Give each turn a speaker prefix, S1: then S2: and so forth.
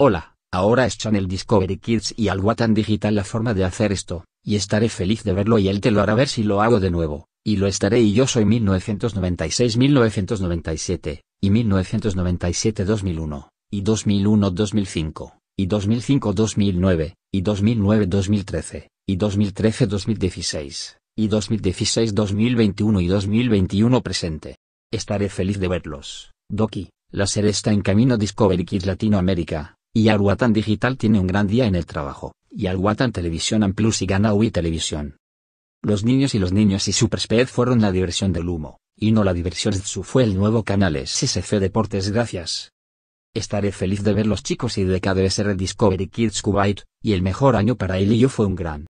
S1: Hola, ahora es Channel Discovery Kids y Alguatan Digital la forma de hacer esto, y estaré feliz de verlo y él te lo hará ver si lo hago de nuevo, y lo estaré y yo soy 1996-1997, y 1997-2001, y 2001-2005, y 2005-2009, y 2009-2013, y 2013-2016, y 2016-2021 y 2021 presente. Estaré feliz de verlos, Doki. La serie está en camino Discovery Kids Latinoamérica. Y Digital tiene un gran día en el trabajo, y Arwatan Televisión and Plus y Ganaui Televisión. Los niños y los niños y Speed fueron la diversión del humo, y no la diversión su fue el nuevo canal SSC Deportes gracias. Estaré feliz de ver los chicos y de KDSR Discovery Kids Kuwait, y el mejor año para él y yo fue un gran.